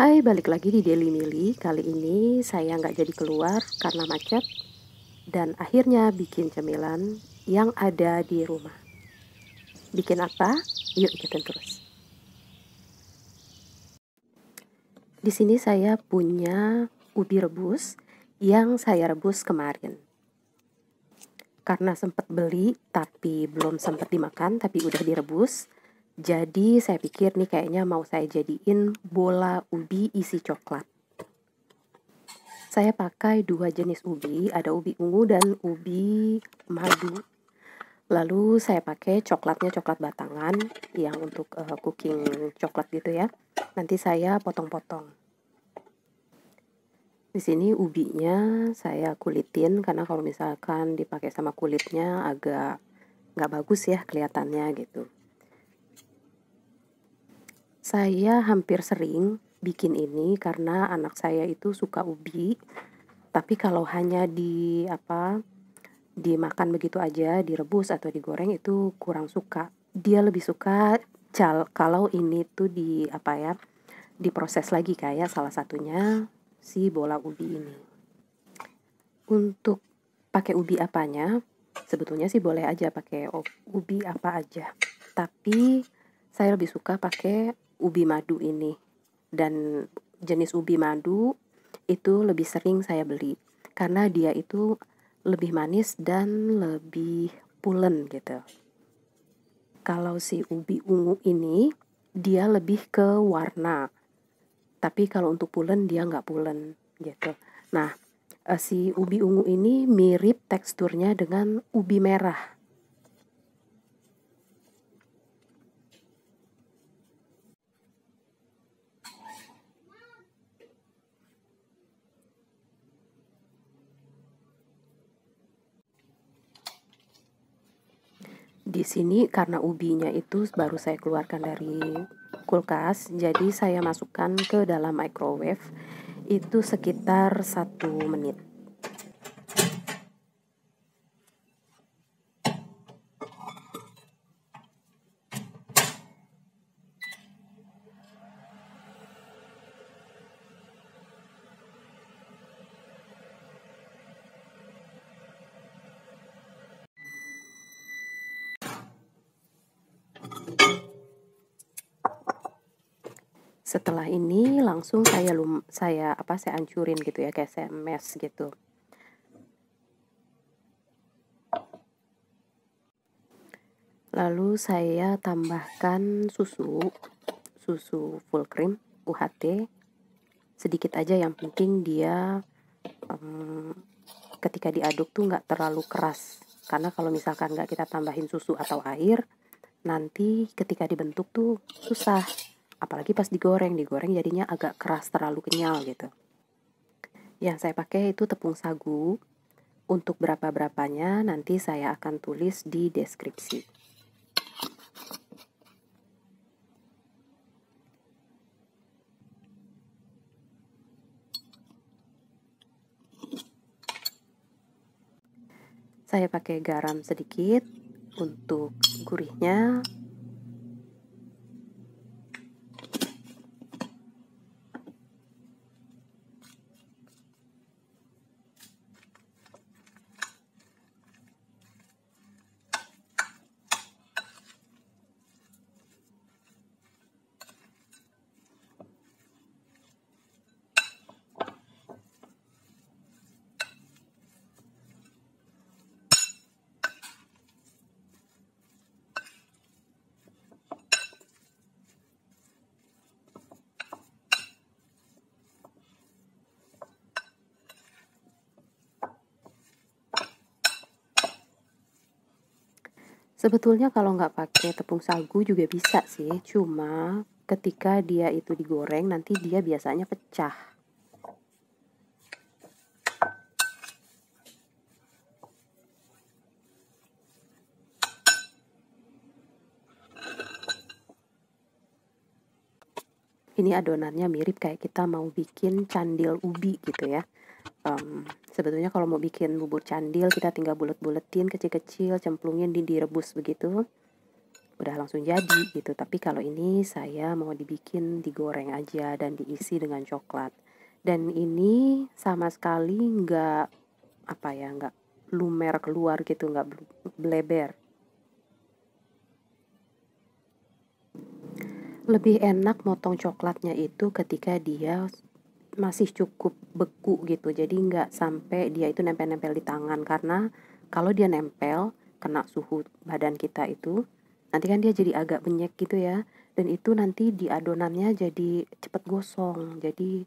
Hai, balik lagi di Daily Mili. Kali ini saya nggak jadi keluar karena macet dan akhirnya bikin cemilan yang ada di rumah. Bikin apa? Yuk ikutin terus. Di sini saya punya ubi rebus yang saya rebus kemarin. Karena sempat beli tapi belum sempat dimakan tapi udah direbus. Jadi saya pikir nih kayaknya mau saya jadiin bola ubi isi coklat. Saya pakai dua jenis ubi, ada ubi ungu dan ubi madu. Lalu saya pakai coklatnya coklat batangan yang untuk uh, cooking coklat gitu ya. Nanti saya potong-potong. Di sini ubinya saya kulitin karena kalau misalkan dipakai sama kulitnya agak nggak bagus ya kelihatannya gitu. Saya hampir sering bikin ini karena anak saya itu suka ubi. Tapi kalau hanya di apa dimakan begitu aja, direbus atau digoreng itu kurang suka. Dia lebih suka cal kalau ini tuh di apa ya diproses lagi kayak salah satunya si bola ubi ini. Untuk pakai ubi apanya? Sebetulnya sih boleh aja pakai ubi apa aja. Tapi saya lebih suka pakai ubi madu ini dan jenis ubi madu itu lebih sering saya beli karena dia itu lebih manis dan lebih pulen gitu. Kalau si ubi ungu ini dia lebih ke warna. Tapi kalau untuk pulen dia nggak pulen gitu. Nah, eh, si ubi ungu ini mirip teksturnya dengan ubi merah Di sini karena ubinya itu baru saya keluarkan dari kulkas, jadi saya masukkan ke dalam microwave itu sekitar satu menit. setelah ini langsung saya lum saya apa saya ancurin gitu ya kayak saya mes gitu lalu saya tambahkan susu susu full cream UHT sedikit aja yang penting dia um, ketika diaduk tuh nggak terlalu keras karena kalau misalkan nggak kita tambahin susu atau air nanti ketika dibentuk tuh susah apalagi pas digoreng digoreng jadinya agak keras terlalu kenyal gitu yang saya pakai itu tepung sagu untuk berapa-berapanya nanti saya akan tulis di deskripsi saya pakai garam sedikit untuk gurihnya Sebetulnya kalau nggak pakai tepung sagu juga bisa sih, cuma ketika dia itu digoreng nanti dia biasanya pecah. Ini adonannya mirip kayak kita mau bikin candil ubi gitu ya. Um, sebetulnya kalau mau bikin bubur candil kita tinggal bulet-buletin kecil-kecil cemplungin di direbus begitu udah langsung jadi gitu tapi kalau ini saya mau dibikin digoreng aja dan diisi dengan coklat dan ini sama sekali nggak apa ya nggak lumer keluar gitu nggak bleber lebih enak motong coklatnya itu ketika dia masih cukup beku gitu jadi nggak sampai dia itu nempel-nempel di tangan karena kalau dia nempel kena suhu badan kita itu nanti kan dia jadi agak benyek gitu ya dan itu nanti di adonannya jadi cepet gosong jadi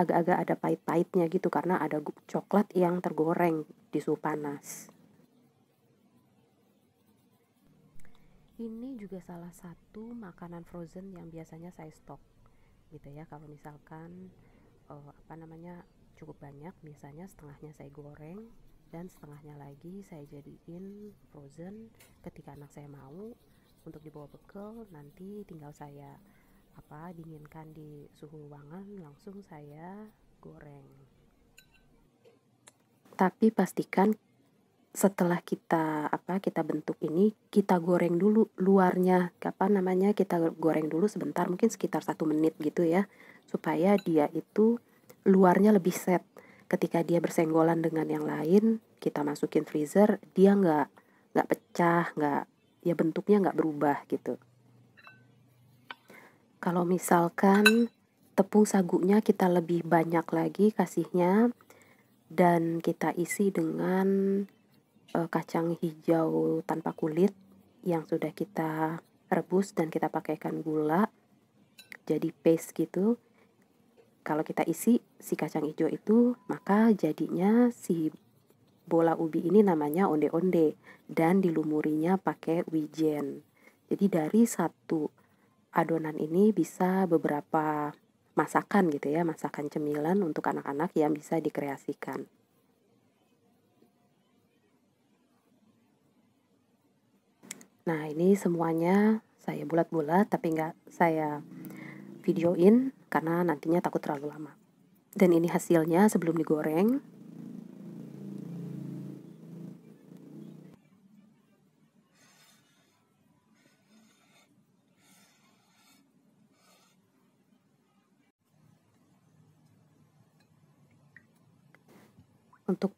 agak-agak ada pahit-pahitnya gitu karena ada coklat yang tergoreng di suhu panas ini juga salah satu makanan frozen yang biasanya saya stok gitu ya kalau misalkan uh, apa namanya cukup banyak misalnya setengahnya saya goreng dan setengahnya lagi saya jadiin frozen ketika anak saya mau untuk dibawa bekal nanti tinggal saya apa dinginkan di suhu ruangan langsung saya goreng tapi pastikan setelah kita apa kita bentuk ini kita goreng dulu luarnya apa namanya kita goreng dulu sebentar mungkin sekitar satu menit gitu ya supaya dia itu luarnya lebih set. Ketika dia bersenggolan dengan yang lain, kita masukin freezer, dia nggak nggak pecah, nggak ya bentuknya nggak berubah gitu. Kalau misalkan tepung sagunya kita lebih banyak lagi kasihnya dan kita isi dengan e, kacang hijau tanpa kulit yang sudah kita rebus dan kita pakaikan gula jadi paste gitu kalau kita isi si kacang hijau itu maka jadinya si bola ubi ini namanya onde-onde dan dilumurinya pakai wijen. Jadi dari satu adonan ini bisa beberapa masakan gitu ya, masakan cemilan untuk anak-anak yang bisa dikreasikan. Nah ini semuanya saya bulat-bulat tapi nggak saya videoin karena nantinya takut terlalu lama. Dan ini hasilnya sebelum digoreng. Untuk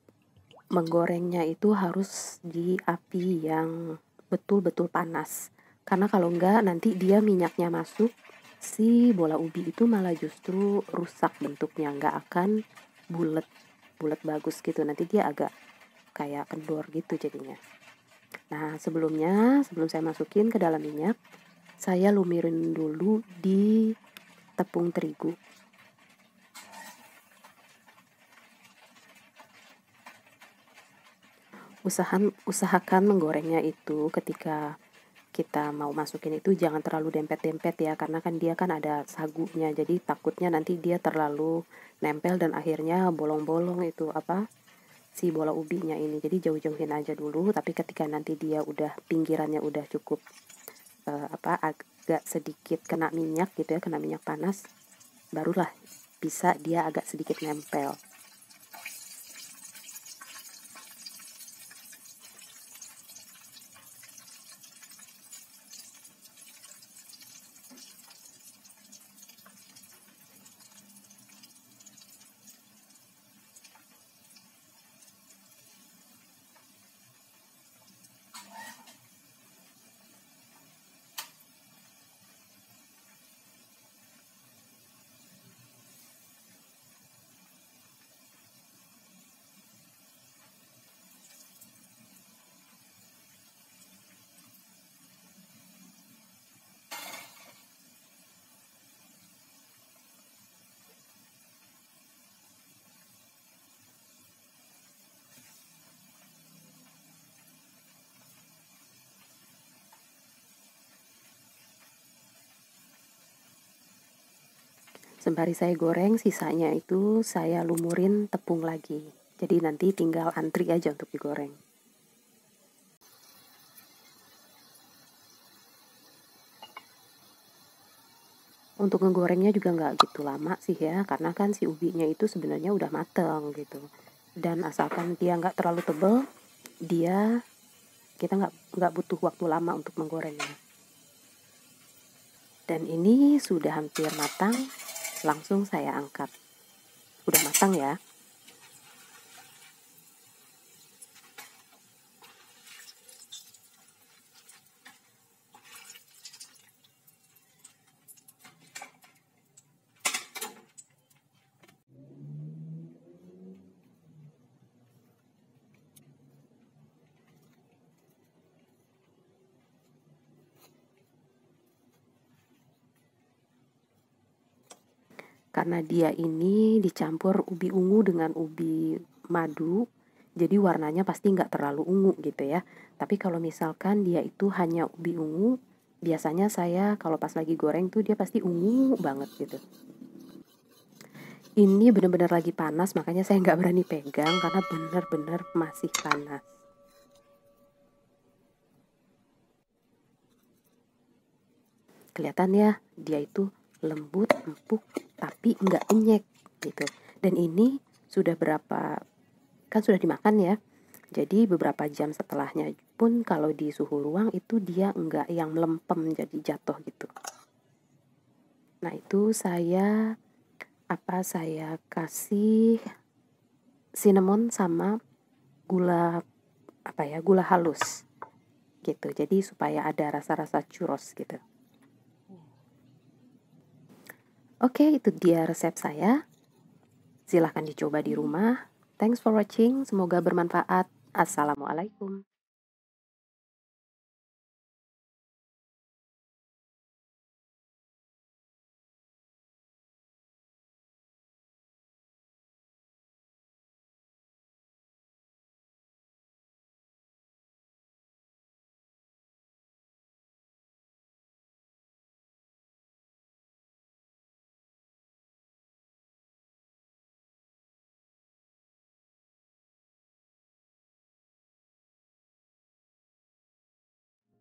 menggorengnya itu harus di api yang betul-betul panas. Karena kalau enggak nanti dia minyaknya masuk si bola ubi itu malah justru rusak bentuknya nggak akan bulat bulat bagus gitu nanti dia agak kayak kendor gitu jadinya nah sebelumnya sebelum saya masukin ke dalam minyak saya lumirin dulu di tepung terigu usahan usahakan menggorengnya itu ketika kita mau masukin itu jangan terlalu dempet-dempet ya karena kan dia kan ada sagunya jadi takutnya nanti dia terlalu nempel dan akhirnya bolong-bolong itu apa si bola ubinya ini jadi jauh-jauhin aja dulu tapi ketika nanti dia udah pinggirannya udah cukup uh, apa agak sedikit kena minyak gitu ya kena minyak panas barulah bisa dia agak sedikit nempel Sembari saya goreng, sisanya itu saya lumurin tepung lagi. Jadi nanti tinggal antri aja untuk digoreng. Untuk ngegorengnya juga nggak gitu lama sih ya, karena kan si ubinya itu sebenarnya udah mateng gitu. Dan asalkan dia nggak terlalu tebel, dia kita nggak nggak butuh waktu lama untuk menggorengnya. Dan ini sudah hampir matang, Langsung saya angkat. Udah matang ya. karena dia ini dicampur ubi ungu dengan ubi madu jadi warnanya pasti nggak terlalu ungu gitu ya tapi kalau misalkan dia itu hanya ubi ungu biasanya saya kalau pas lagi goreng tuh dia pasti ungu banget gitu ini benar-benar lagi panas makanya saya nggak berani pegang karena bener-bener masih panas kelihatan ya dia itu lembut, empuk, tapi nggak enyek gitu. Dan ini sudah berapa kan sudah dimakan ya. Jadi beberapa jam setelahnya pun kalau di suhu ruang itu dia enggak yang melempem jadi jatuh gitu. Nah itu saya apa saya kasih cinnamon sama gula apa ya gula halus gitu. Jadi supaya ada rasa-rasa churros gitu. Oke, itu dia resep saya. Silahkan dicoba di rumah. Thanks for watching. Semoga bermanfaat. Assalamualaikum.